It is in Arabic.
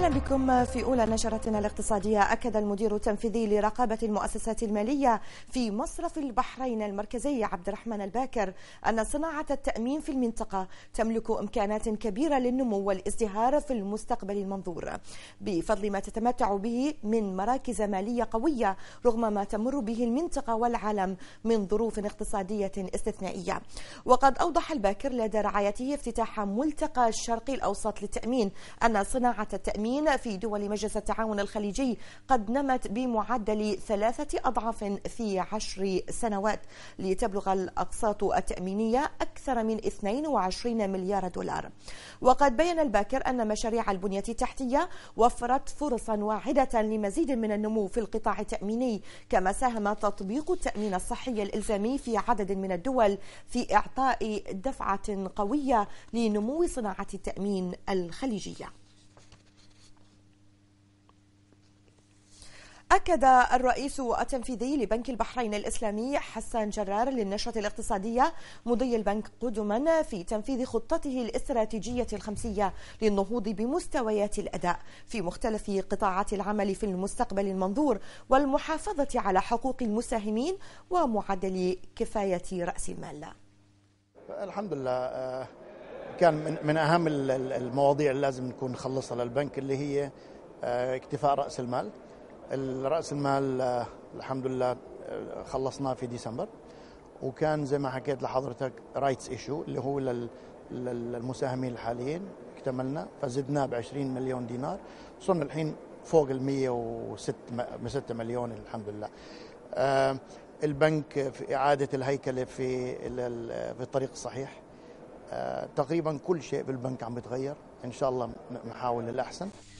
أهلا بكم في أولى نشرتنا الاقتصادية أكد المدير التنفيذي لرقابة المؤسسات المالية في مصرف البحرين المركزي عبد الرحمن الباكر أن صناعة التأمين في المنطقة تملك إمكانات كبيرة للنمو والازدهار في المستقبل المنظور بفضل ما تتمتع به من مراكز مالية قوية رغم ما تمر به المنطقة والعالم من ظروف اقتصادية استثنائية وقد أوضح الباكر لدى رعايته افتتاح ملتقى الشرق الأوسط للتأمين أن صناعة التأمين المسلمين في دول مجلس التعاون الخليجي قد نمت بمعدل ثلاثة أضعاف في عشر سنوات لتبلغ الأقساط التأمينية أكثر من 22 مليار دولار وقد بين الباكر أن مشاريع البنية التحتية وفرت فرصا واعدة لمزيد من النمو في القطاع التأميني كما ساهم تطبيق التأمين الصحي الإلزامي في عدد من الدول في إعطاء دفعة قوية لنمو صناعة التأمين الخليجية أكد الرئيس التنفيذي لبنك البحرين الإسلامي حسان جرار للنشرة الاقتصادية مضي البنك قدما في تنفيذ خطته الاستراتيجية الخمسية للنهوض بمستويات الأداء في مختلف قطاعات العمل في المستقبل المنظور والمحافظة على حقوق المساهمين ومعدل كفاية رأس المال الحمد لله آه، كان من أهم المواضيع اللي لازم نكون نخلصها للبنك اللي هي آه، اكتفاء رأس المال الراس المال آه، الحمد لله آه، خلصناه في ديسمبر وكان زي ما حكيت لحضرتك رايتس ايشو اللي هو للمساهمين الحاليين اكتملنا فزدناه ب 20 مليون دينار صرنا الحين فوق ال 106 6 مليون الحمد لله آه، البنك في إعادة الهيكلة في في الطريق الصحيح تقريبا كل شيء بالبنك عم بيتغير إن شاء الله نحاول الأحسن